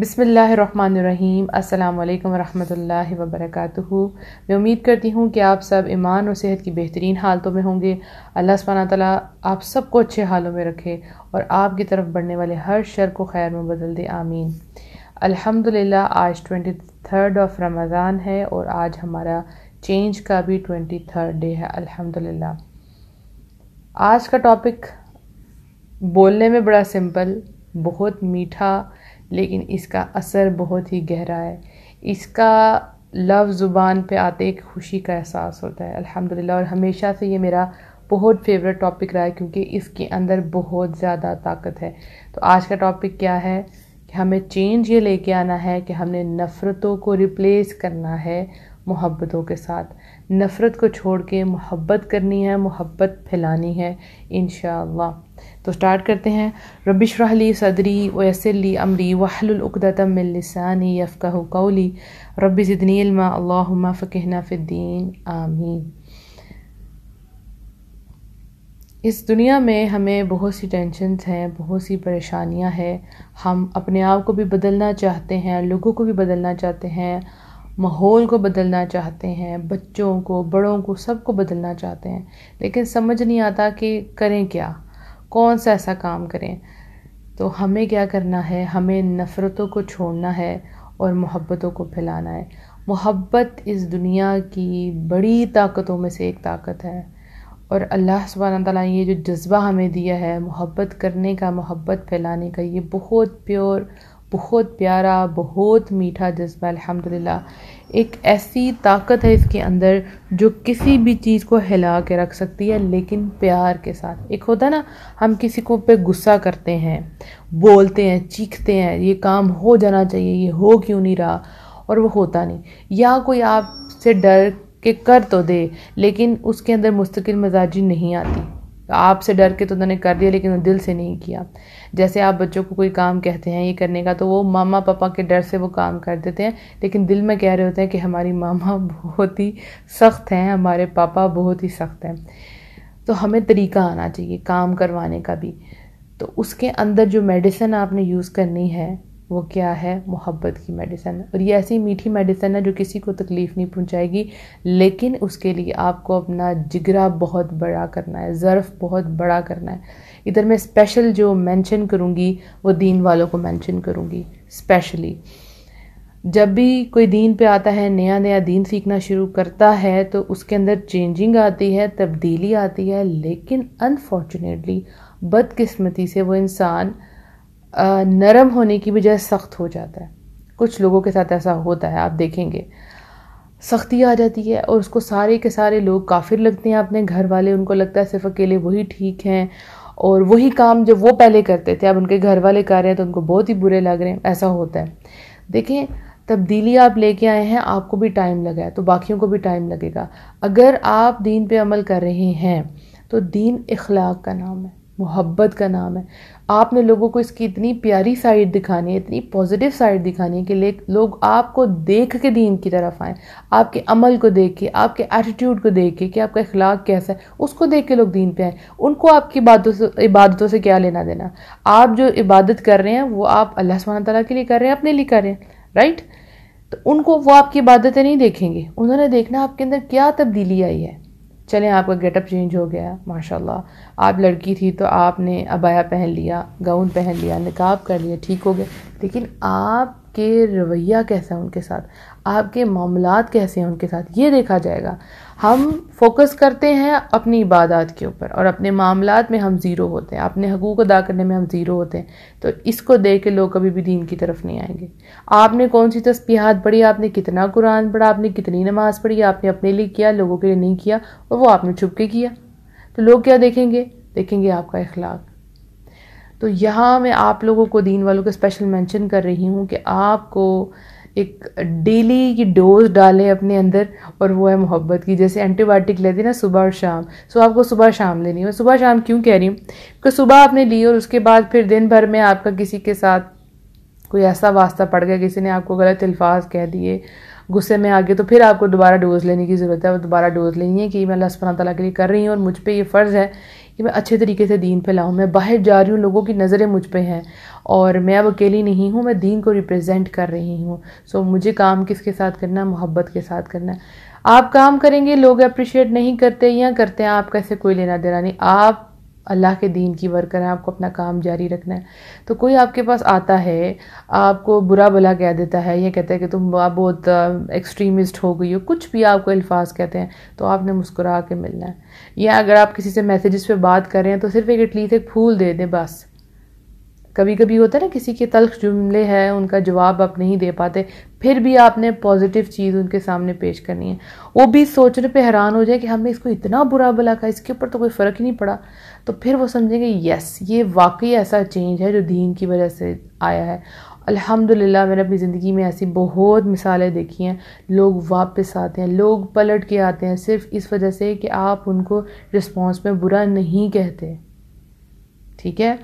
बिसमीम् अल्लाम वरहमल वबरक मैं उम्मीद करती हूँ कि आप सब ईमान और सेहत की बेहतरीन हालतों में होंगे अल्लाह सुबह ताली आप सबको अच्छे हालों में रखे और आपकी तरफ बढ़ने वाले हर शर को खैर में बदल दे आमीन अल्हम्दुलिल्लाह आज ट्वेंटी थर्ड ऑफ रमज़ान है और आज हमारा चेंज का भी ट्वेंटी थर्ड डे है अल्हम्दुलिल्लाह आज का टॉपिक बोलने में बड़ा सिंपल बहुत मीठा लेकिन इसका असर बहुत ही गहरा है इसका लव ज़ुबान पे आते एक खुशी का एहसास होता है अल्हम्दुलिल्लाह और हमेशा से ये मेरा बहुत फेवरेट टॉपिक रहा है क्योंकि इसके अंदर बहुत ज़्यादा ताकत है तो आज का टॉपिक क्या है कि हमें चेंज ये लेके आना है कि हमने नफ़रतों को रिप्लेस करना है मोहब्बतों के साथ नफ़रत को छोड़ के मोहब्बत करनी है मोहब्बत फैलानी है इन तो स्टार्ट करते हैं रबिशरहली सदरी वयसरली अमरी वहलुलदातमिलसानी यफ़ा कौली रबी ज़िदनी अल्लाहुम्मा फ़कहना फ़िद्दीन आमीन इस दुनिया में हमें बहुत सी टेंशनस हैं बहुत सी परेशानियां हैं हम अपने आप को भी बदलना चाहते हैं लोगों को भी बदलना चाहते हैं माहौल को बदलना चाहते हैं बच्चों को बड़ों को सबको बदलना चाहते हैं लेकिन समझ नहीं आता कि करें क्या कौन सा ऐसा काम करें तो हमें क्या करना है हमें नफ़रतों को छोड़ना है और मोहब्बतों को फैलाना है मोहब्बत इस दुनिया की बड़ी ताकतों में से एक ताकत है और अल्लाह सुबहाना तला ये जो जज्बा हमें दिया है मोहब्बत करने का मोहब्बत फैलाने का ये बहुत प्योर बहुत प्यारा बहुत मीठा जज्बा अल्हम्दुलिल्लाह एक ऐसी ताकत है इसके अंदर जो किसी भी चीज़ को हिला के रख सकती है लेकिन प्यार के साथ एक होता ना हम किसी को पे गुस्सा करते हैं बोलते हैं चीखते हैं ये काम हो जाना चाहिए ये हो क्यों नहीं रहा और वो होता नहीं या कोई आपसे डर के कर तो दे लेकिन उसके अंदर मुस्तकिल मजाजी नहीं आती तो आपसे डर के तो उन्होंने कर दिया लेकिन दिल से नहीं किया जैसे आप बच्चों को कोई काम कहते हैं ये करने का तो वो मामा पापा के डर से वो काम कर देते हैं लेकिन दिल में कह रहे होते हैं कि हमारी मामा बहुत ही सख्त हैं हमारे पापा बहुत ही सख्त हैं तो हमें तरीका आना चाहिए काम करवाने का भी तो उसके अंदर जो मेडिसिन आपने यूज़ करनी है वो क्या है मोहब्बत की मेडिसिन और ये ऐसी मीठी मेडिसिन है जो किसी को तकलीफ़ नहीं पहुंचाएगी लेकिन उसके लिए आपको अपना जिगरा बहुत बड़ा करना है ज़र्फ़ बहुत बड़ा करना है इधर मैं स्पेशल जो मेंशन करूँगी वो दीन वालों को मेंशन करूँगी स्पेशली जब भी कोई दीन पे आता है नया नया दीन सीखना शुरू करता है तो उसके अंदर चेंजिंग आती है तब्दीली आती है लेकिन अनफॉर्चुनेटली बदकिस्मती से वो इंसान नरम होने की बजाय सख्त हो जाता है कुछ लोगों के साथ ऐसा होता है आप देखेंगे सख्ती आ जाती है और उसको सारे के सारे लोग काफिर लगते हैं अपने घर वाले उनको लगता है सिर्फ अकेले वही ठीक हैं और वही काम जब वो पहले करते थे अब उनके घर वाले कर रहे हैं तो उनको बहुत ही बुरे लग रहे हैं ऐसा होता है देखें तब्दीली आप लेके आए हैं आपको भी टाइम लगा है तो बाकियों को भी टाइम लगेगा अगर आप दीन पे अमल कर रहे हैं तो दीन इखलाक का नाम है मोहब्बत का नाम है आपने लोगों को इसकी इतनी प्यारी साइड दिखानी है इतनी पॉजिटिव साइड दिखानी है कि लोग आपको देख के दीन की तरफ आएँ आपके अमल को देख के आपके एटीट्यूड को देख के कि आपका अखलाक कैसा है उसको देख के लोग दीन पे आएँ उनको आपकी बातों से इबादतों से क्या लेना देना आप जो इबादत कर रहे हैं वो आप अल्लाह सुबह तला के लिए कर रहे हैं अपने लिए कर रहे हैं राइट तो उनको वो आपकी इबादतें नहीं देखेंगे उन्होंने देखना आपके अंदर क्या तब्दीली आई है चलें आपका गेटअप चेंज हो गया माशाल्लाह आप लड़की थी तो आपने अबाया पहन लिया गाउन पहन लिया निकाब कर लिया ठीक हो गया लेकिन आपके रवैया कैसा है उनके साथ आपके मामला कैसे हैं उनके साथ ये देखा जाएगा हम फोकस करते हैं अपनी इबादत के ऊपर और अपने मामला में हम ज़ीरो होते हैं अपने हकूक़ अदा करने में हम ज़ीरो होते हैं तो इसको देख के लोग कभी भी दीन की तरफ नहीं आएंगे आपने कौन सी तस्बीहात पढ़ी आपने कितना कुरान पढ़ा आपने कितनी नमाज़ पढ़ी आपने अपने लिए किया लोगों के लिए नहीं किया और वो आपने छुप के किया तो लोग क्या देखेंगे देखेंगे आपका इखलाक तो यहाँ मैं आप लोगों को दीन वालों को स्पेशल मैंशन कर रही हूँ कि आपको एक डेली की डोज डालें अपने अंदर और वो है मोहब्बत की जैसे एंटीबायोटिक लेते ना सुबह और शाम सो आपको सुबह शाम लेनी है सुबह शाम क्यों कह रही हूँ क्योंकि सुबह आपने ली और उसके बाद फिर दिन भर में आपका किसी के साथ कोई ऐसा वास्ता पड़ गया किसी ने आपको गलत अल्फाज कह दिए गुस्से में आ गए तो फिर आपको दोबारा डोज लेने की ज़रूरत है और दोबारा डोज लेनी है कि मैं अल्लाह सुबह तला के लिए कर रही हूँ और मुझ पर यह फ़र्ज़ है कि मैं अच्छे तरीके से दीन फैलाऊँ मैं बाहर जा रही हूँ लोगों की नज़रें मुझ पर हैं और मैं अब अकेली नहीं हूँ मैं दीन को रिप्रेजेंट कर रही हूँ सो मुझे काम किसके साथ करना है मोहब्बत के साथ करना है आप काम करेंगे लोग अप्रिशिएट नहीं करते या करते हैं आप कैसे कोई लेना देना नहीं आप अल्लाह के दीन की वर्कर हैं आपको अपना काम जारी रखना है तो कोई आपके पास आता है आपको बुरा भला कह देता है या कहता है कि तुम आप बहुत एक्सट्रीमिस्ट हो गई हो कुछ भी आपको अल्फाज कहते हैं तो आपने मुस्कुरा के मिलना है या अगर आप किसी से मैसेजेस पे बात कर रहे हैं तो सिर्फ एक इटली से फूल दे दें बस कभी कभी होता है ना किसी के तल्ख जुमले हैं उनका जवाब आप नहीं दे पाते फिर भी आपने पॉजिटिव चीज़ उनके सामने पेश करनी है वो भी सोचने पे हैरान हो जाए कि हमने इसको इतना बुरा भला कहा इसके ऊपर तो कोई फ़र्क ही नहीं पड़ा तो फिर वो समझेंगे यस ये वाकई ऐसा चेंज है जो दीन की वजह से आया है अल्हम्दुलिल्लाह मैंने अपनी ज़िंदगी में ऐसी बहुत मिसालें देखी हैं लोग वापस आते हैं लोग पलट के आते हैं सिर्फ इस वजह से कि आप उनको रिस्पॉन्स में बुरा नहीं कहते ठीक है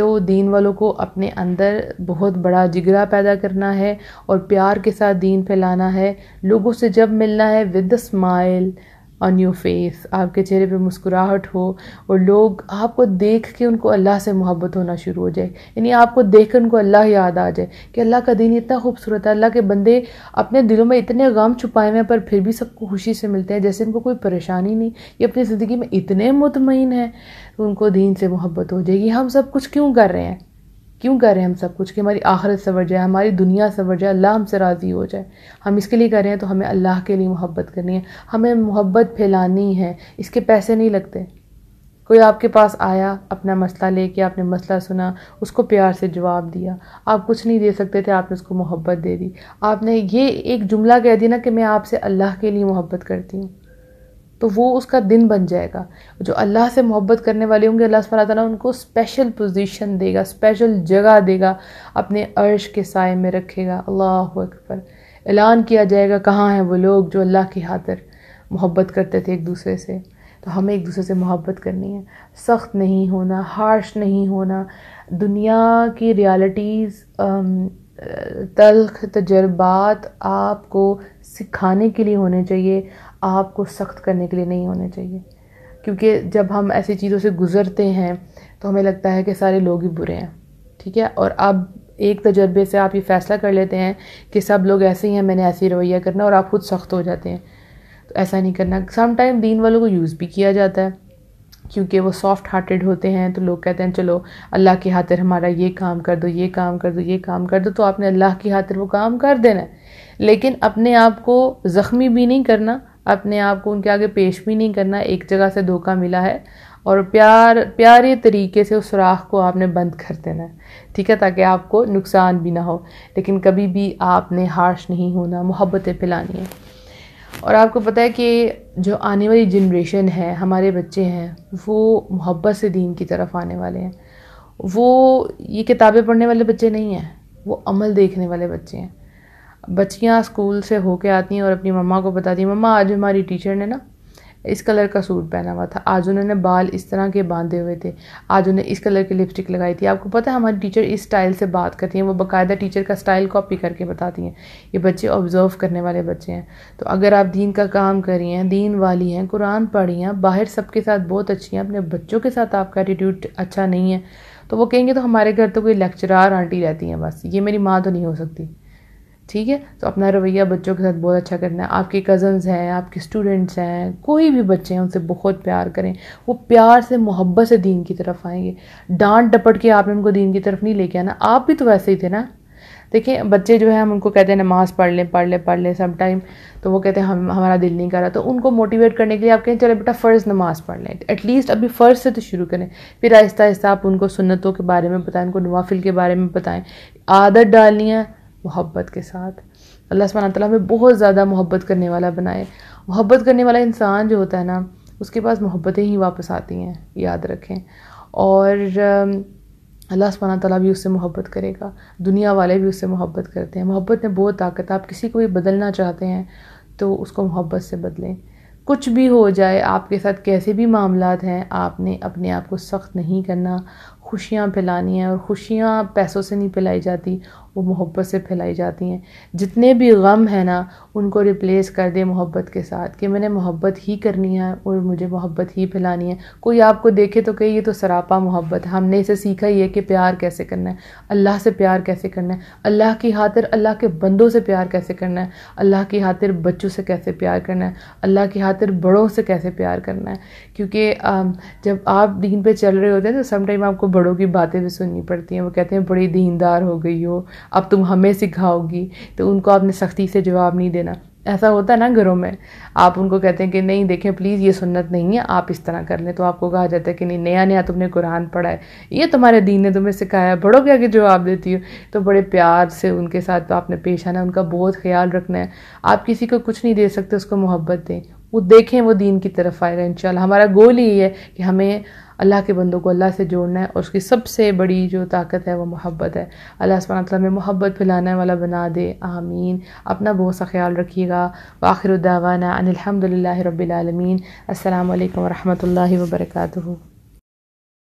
तो दीन वालों को अपने अंदर बहुत बड़ा जिगरा पैदा करना है और प्यार के साथ दीन फैलाना है लोगों से जब मिलना है with smile on your face आपके चेहरे पे मुस्कुराहट हो और लोग आपको देख के उनको अल्लाह से मोहब्बत होना शुरू हो जाए यानी आपको देख कर उनको अल्लाह याद आ जाए कि अल्लाह का दिन इतना खूबसूरत है अल्लाह के बंदे अपने दिलों में इतने गम छुपाए हुए हैं पर फिर भी सबको खुशी से मिलते हैं जैसे इनको कोई परेशानी नहीं ये अपनी ज़िंदगी में इतने मुतमिन हैं उनको दीन से मोहब्बत हो जाएगी हम सब कुछ क्यों कर रहे हैं क्यों कर रहे हैं हम सब कुछ कि हमारी आखिरत सवर जाए हमारी दुनिया सवर जाए अल्लाह हमसे राज़ी हो जाए हम इसके लिए कर रहे हैं तो हमें अल्लाह के लिए मोहब्बत करनी है हमें मोहब्बत फैलानी है इसके पैसे नहीं लगते कोई आपके पास आया अपना मसला लेके आपने मसला सुना उसको प्यार से जवाब दिया आप कुछ नहीं दे सकते थे आपने उसको मोहब्बत दे दी आपने ये एक जुमला कह दिया ना कि मैं आपसे अल्लाह के लिए मोहब्बत करती हूँ तो वो उसका दिन बन जाएगा जो अल्लाह से मोहब्बत करने वाले होंगे अल्लाह सल ताली उनको स्पेशल पोजीशन देगा स्पेशल जगह देगा अपने अर्श के साय में रखेगा अल्लाह अकबर ऐलान किया जाएगा कहाँ हैं वो लोग जो अल्लाह की हाथर मोहब्बत करते थे एक दूसरे से तो हमें एक दूसरे से मोहब्बत करनी है सख्त नहीं होना हार्श नहीं होना दुनिया की रियलिटीज़ तलख तजर्बात आपको सिखाने के लिए होने चाहिए आपको सख्त करने के लिए नहीं होने चाहिए क्योंकि जब हम ऐसी चीज़ों से गुज़रते हैं तो हमें लगता है कि सारे लोग ही बुरे हैं ठीक है और अब एक तजर्बे से आप ये फ़ैसला कर लेते हैं कि सब लोग ऐसे ही हैं मैंने ऐसे ही रवैया करना और आप खुद सख्त हो जाते हैं तो ऐसा नहीं करना समटाइम दीन वालों को यूज़ भी किया जाता है क्योंकि वो सॉफ्ट हार्टेड होते हैं तो लोग कहते हैं चलो अल्लाह की खातिर हमारा ये काम कर दो ये काम कर दो ये काम कर दो तो आपने अल्लाह की खातिर वो काम कर देना है लेकिन अपने आप को ज़ख्मी भी नहीं करना अपने आप को उनके आगे पेश भी नहीं करना एक जगह से धोखा मिला है और प्यार प्यारे तरीके से उस सुराख को आपने बंद कर देना है ठीक है ताकि आपको नुकसान भी ना हो लेकिन कभी भी आपने हार्श नहीं होना मोहब्बतें फैलानी है और आपको पता है कि जो आने वाली जनरेशन है हमारे बच्चे हैं वो मोहब्बत से दीन की तरफ आने वाले हैं वो ये किताबें पढ़ने वाले बच्चे नहीं हैं वो अमल देखने वाले बच्चे हैं बच्चियाँ स्कूल से होके आती हैं और अपनी मम्मा को बताती हैं मम्मा आज हमारी टीचर ने ना इस कलर का सूट पहना हुआ था आज उन्होंने बाल इस तरह के बांधे हुए थे आज उन्हें इस कलर की लिपस्टिक लगाई थी आपको पता है हमारी टीचर इस स्टाइल से बात करती हैं वो बाकायदा टीचर का स्टाइल कॉपी करके बताती हैं ये बच्चे ऑब्जर्व करने वाले बच्चे हैं तो अगर आप दीन का काम कर रही हैं दीन वाली हैं कुरान पढ़ी हैं बाहर सबके साथ बहुत अच्छी हैं अपने बच्चों के साथ आपका एटीट्यूड अच्छा नहीं है तो वो कहेंगे तो हमारे घर तो कोई लेक्चरार आंटी रहती हैं बस ये मेरी माँ तो नहीं हो सकती ठीक है तो अपना रवैया बच्चों के साथ बहुत अच्छा करना है आपके कज़न्स हैं आपके स्टूडेंट्स हैं कोई भी बच्चे हैं उनसे बहुत प्यार करें वो प्यार से मोहब्बत से दीन की तरफ आएंगे डांट डपट के आपने उनको दीन की तरफ नहीं लेके आना आप भी तो वैसे ही थे ना देखिए बच्चे जो है हम उनको कहते हैं नमाज़ पढ़ लें पढ़ लें पढ़ लें सम टाइम तो वो कहते हैं हम हमारा दिल नहीं कर रहा तो उनको मोटिवेट करने के लिए आप कहें चले बेटा फ़र्ज़ नमाज़ पढ़ लें एटलीस्ट अभी फ़र्ज़ से तो शुरू करें फिर आहिस्ता आहिस्ता आप उनको सुन्नतों के बारे में बताएं उनको नवाफिल के बारे में बताएं आदत डालनी है मोहब्बत के साथ अल्लाह सुबहाना ताली हमें बहुत ज़्यादा मोहब्बत करने वाला बनाए मोहब्बत करने वाला इंसान जो होता है ना उसके पास मोहब्बतें ही वापस आती हैं याद रखें और अल्लाह सुबहाना तला भी उससे मोहब्बत करेगा दुनिया वाले भी उससे मोहब्बत करते हैं मोहब्बत में बहुत ताकत आप किसी को भी बदलना चाहते हैं तो उसको मोहब्बत से बदलें कुछ भी हो जाए आपके साथ कैसे भी मामला हैं आपने अपने आप को सख्त नहीं करना खुशियाँ पिलानी हैं और खुशियाँ पैसों से नहीं पिलाई जाती वो मोहब्बत से फैलाई जाती हैं जितने भी गम हैं ना उनको रिप्लेस कर दें मोहब्बत के साथ कि मैंने मोहब्बत ही करनी है और मुझे मोहब्बत ही फैलानी है कोई आपको देखे तो कहे ये तो सरापा मोहब्बत है हमने इसे सीखा ही है कि प्यार कैसे करना है अल्लाह से प्यार कैसे करना है अल्लाह की खातिर अल्लाह के बंदों से प्यार कैसे करना है अल्लाह की खातिर बच्चों से कैसे प्यार करना है अल्लाह की खातिर बड़ों से कैसे प्यार करना है क्योंकि जब आप दीन पर चल रहे होते हैं तो समटाइम आपको बड़ों की बातें भी सुननी पड़ती हैं वो कहते हैं बड़ी दीनदार हो गई हो अब तुम हमें सिखाओगी तो उनको आपने सख्ती से जवाब नहीं देना ऐसा होता है ना घरों में आप उनको कहते हैं कि नहीं देखें प्लीज़ ये सुन्नत नहीं है आप इस तरह कर लें तो आपको कहा जाता है कि नहीं नया नया तुमने कुरान पढ़ा है ये तुम्हारे दीन ने तुम्हें सिखाया बड़ों के आगे जवाब देती हो तो बड़े प्यार से उनके साथ तो आपने पेश आना उनका बहुत ख्याल रखना है आप किसी को कुछ नहीं दे सकते उसको मोहब्बत दें वो देखें वो दीन की तरफ आए रहें इन हमारा गोल ही है कि हमें अल्लाह के बंदों को अल्लाह से जोड़ना है और उसकी सबसे बड़ी जो ताकत है वो मोहब्बत है अल्लाह सब तला में मोहब्बत फैलाने वाला बना दे आमीन अपना बहुत सा ख्याल रखिएगा वाखिर दावाना अनिलहमदिल्ल रबीआलमीन असल वरहमल वर्का